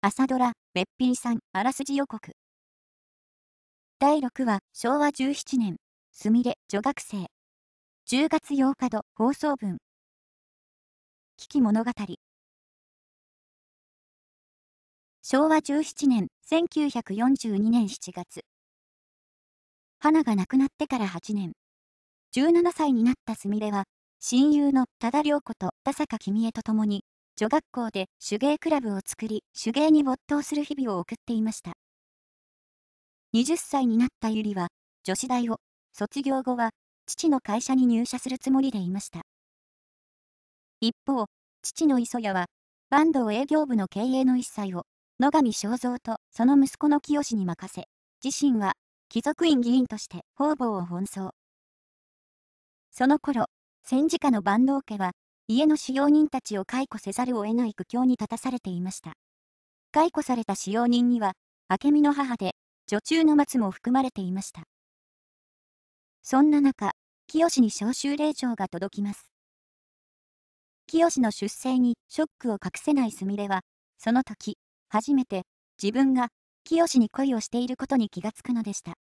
朝ドラ、べっぴんさん、あらすじ予告。第6話、昭和17年、すみれ、女学生。10月8日度、放送分。危機物語。昭和17年、1942年7月。花が亡くなってから8年。17歳になったすみれは、親友の多田良子と田坂君恵と共に、女学校で手芸クラブを作り、手芸に没頭する日々を送っていました。20歳になったゆりは、女子大を卒業後は、父の会社に入社するつもりでいました。一方、父の磯谷は、坂東営業部の経営の一切を、野上正造とその息子の清に任せ、自身は、貴族院議員として方々を奔走。その頃、戦時下の坂東家は、家の使用人たちを解雇せざるを得ない苦境に立たされていました。解雇された使用人には、明美の母で、女中の松も含まれていました。そんな中、清に召集令状が届きます。清の出生にショックを隠せないすみれは、その時、初めて、自分が、清に恋をしていることに気がつくのでした。